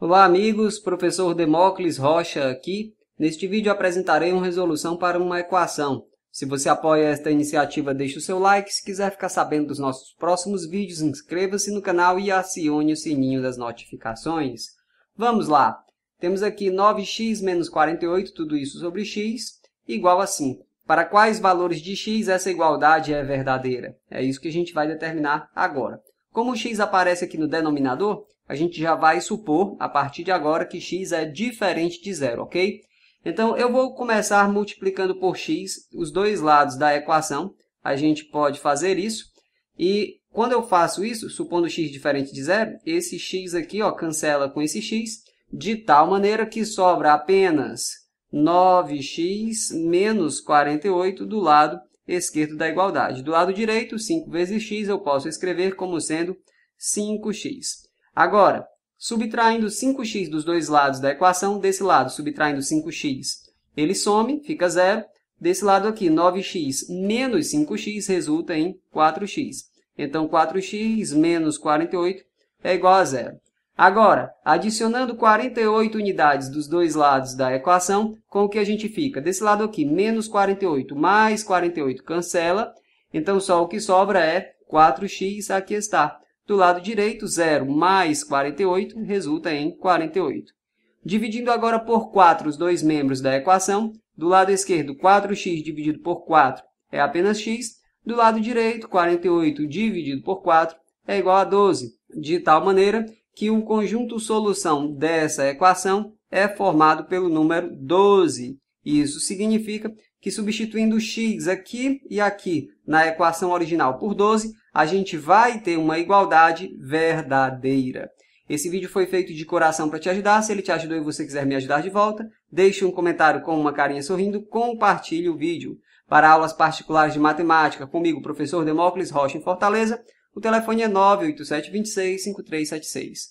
Olá amigos, professor Demócles Rocha aqui. Neste vídeo apresentarei uma resolução para uma equação. Se você apoia esta iniciativa, deixe o seu like. Se quiser ficar sabendo dos nossos próximos vídeos, inscreva-se no canal e acione o sininho das notificações. Vamos lá! Temos aqui 9x menos 48, tudo isso sobre x, igual a 5. Para quais valores de x essa igualdade é verdadeira? É isso que a gente vai determinar agora. Como x aparece aqui no denominador, a gente já vai supor, a partir de agora, que x é diferente de zero, ok? Então, eu vou começar multiplicando por x os dois lados da equação. A gente pode fazer isso. E quando eu faço isso, supondo x diferente de zero, esse x aqui ó, cancela com esse x, de tal maneira que sobra apenas 9x menos 48 do lado esquerdo da igualdade. Do lado direito, 5 vezes x eu posso escrever como sendo 5x. Agora, subtraindo 5x dos dois lados da equação, desse lado subtraindo 5x, ele some, fica zero. Desse lado aqui, 9x menos 5x resulta em 4x. Então, 4x menos 48 é igual a zero. Agora, adicionando 48 unidades dos dois lados da equação, com o que a gente fica? Desse lado aqui, menos 48 mais 48 cancela, então só o que sobra é 4x, aqui está. Do lado direito, 0 mais 48 resulta em 48. Dividindo agora por 4 os dois membros da equação, do lado esquerdo, 4x dividido por 4 é apenas x. Do lado direito, 48 dividido por 4 é igual a 12. De tal maneira que o conjunto solução dessa equação é formado pelo número 12. Isso significa que substituindo x aqui e aqui na equação original por 12, a gente vai ter uma igualdade verdadeira. Esse vídeo foi feito de coração para te ajudar. Se ele te ajudou e você quiser me ajudar de volta, deixe um comentário com uma carinha sorrindo, compartilhe o vídeo. Para aulas particulares de matemática comigo, professor Demócles Rocha em Fortaleza, o telefone é 5376.